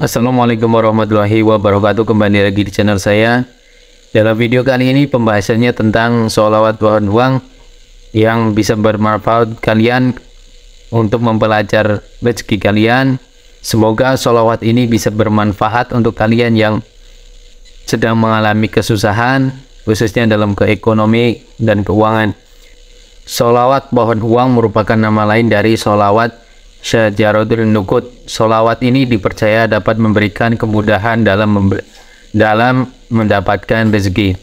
Assalamualaikum warahmatullahi wabarakatuh Kembali lagi di channel saya Dalam video kali ini pembahasannya tentang Solawat pohon uang Yang bisa bermanfaat kalian Untuk mempelajar rezeki kalian Semoga solawat ini bisa bermanfaat untuk kalian yang sedang mengalami kesusahan Khususnya dalam keekonomi dan keuangan Solawat pohon uang merupakan nama lain dari solawat Syajarudul Nukut. Solawat ini dipercaya dapat memberikan kemudahan dalam mem dalam mendapatkan rezeki.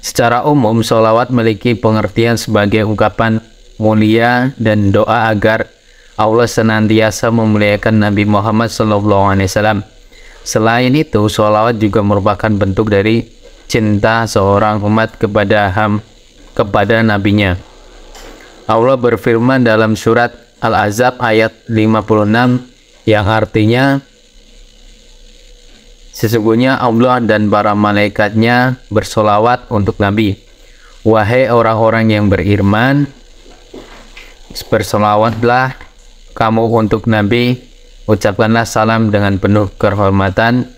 Secara umum, solawat memiliki pengertian sebagai ungkapan mulia dan doa agar Allah senantiasa memuliakan Nabi Muhammad SAW. Selain itu, solawat juga merupakan bentuk dari cinta seorang umat kepada ham kepada nabinya. Allah berfirman dalam surat Al-Azab ayat 56 yang artinya Sesungguhnya Allah dan para malaikatnya bersolawat untuk Nabi. Wahai orang-orang yang beriman, bersolawatlah kamu untuk Nabi, ucapkanlah salam dengan penuh kehormatan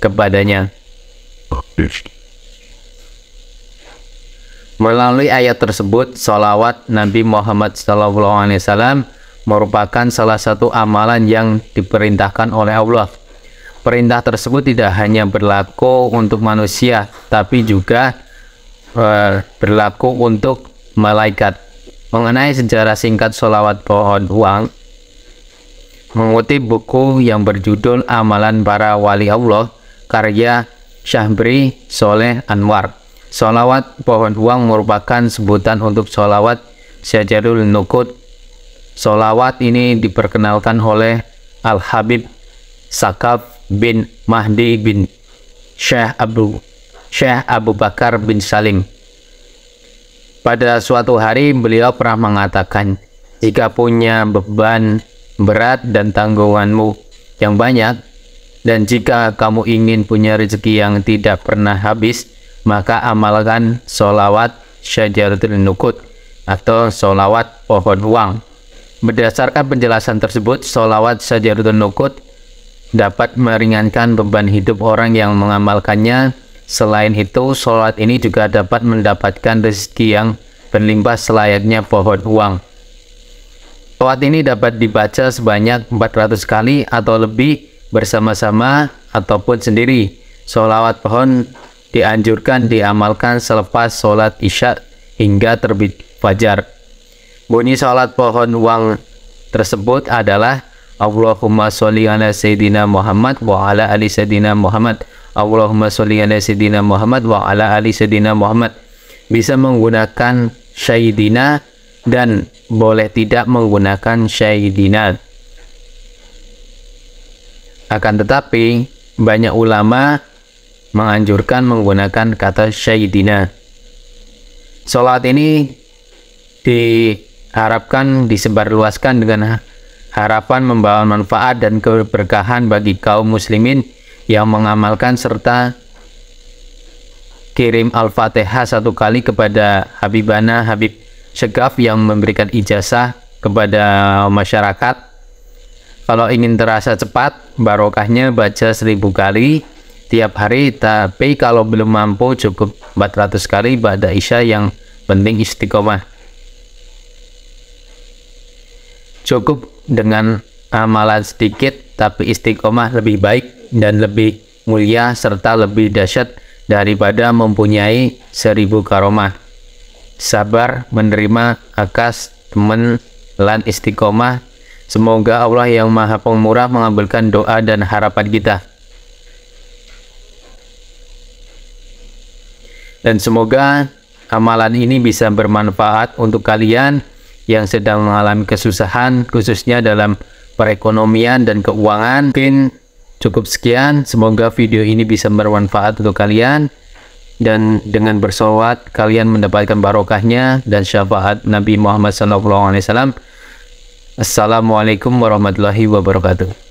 kepadanya. Melalui ayat tersebut, sholawat Nabi Muhammad SAW merupakan salah satu amalan yang diperintahkan oleh Allah. Perintah tersebut tidak hanya berlaku untuk manusia, tapi juga e, berlaku untuk malaikat. Mengenai sejarah singkat sholawat pohon uang, mengutip buku yang berjudul Amalan Para Wali Allah, karya Syahbri Soleh Anwar Sholawat pohon buang merupakan sebutan untuk solawat syajarul nukut. Sholawat ini diperkenalkan oleh Al-Habib Sakaf bin Mahdi bin Syekh Abu Syekh Abu Bakar bin Salim. Pada suatu hari beliau pernah mengatakan, "Jika punya beban berat dan tanggunganmu yang banyak, dan jika kamu ingin punya rezeki yang tidak pernah habis, maka amalkan solawat syajaratul nukut atau sholawat pohon uang. Berdasarkan penjelasan tersebut, solawat syajaratul nukut dapat meringankan beban hidup orang yang mengamalkannya. Selain itu, sholat ini juga dapat mendapatkan rezeki yang berlimpah selayaknya pohon uang. Sholat ini dapat dibaca sebanyak 400 kali atau lebih bersama-sama ataupun sendiri. Sholawat pohon dianjurkan diamalkan selepas sholat isya hingga terbit fajar. Bunyi sholat pohon wang tersebut adalah Allahumma sholli ala Sayyidina Muhammad wa ala ali Sayyidina Muhammad. Allahumma sholli ala Sayyidina Muhammad wa ala ali Sayyidina Muhammad. Bisa menggunakan Sayyidina dan boleh tidak menggunakan Sayyidina. Akan tetapi, banyak ulama menganjurkan menggunakan kata Sayyidina. Sholat ini diharapkan disebarluaskan dengan harapan membawa manfaat dan keberkahan bagi kaum muslimin yang mengamalkan serta kirim Al-Fatihah satu kali kepada Habibana Habib Segaf yang memberikan ijazah kepada masyarakat. Kalau ingin terasa cepat, barokahnya baca seribu kali, setiap hari tapi kalau belum mampu cukup 400 kali pada Isya yang penting istiqomah cukup dengan amalan sedikit tapi istiqomah lebih baik dan lebih mulia serta lebih dahsyat daripada mempunyai seribu karomah sabar menerima akas teman lan istiqomah semoga Allah yang maha pemurah mengabulkan doa dan harapan kita Dan semoga amalan ini bisa bermanfaat untuk kalian yang sedang mengalami kesusahan khususnya dalam perekonomian dan keuangan. Mungkin cukup sekian. Semoga video ini bisa bermanfaat untuk kalian dan dengan bersolawat kalian mendapatkan barokahnya dan syafaat Nabi Muhammad SAW. Assalamualaikum warahmatullahi wabarakatuh.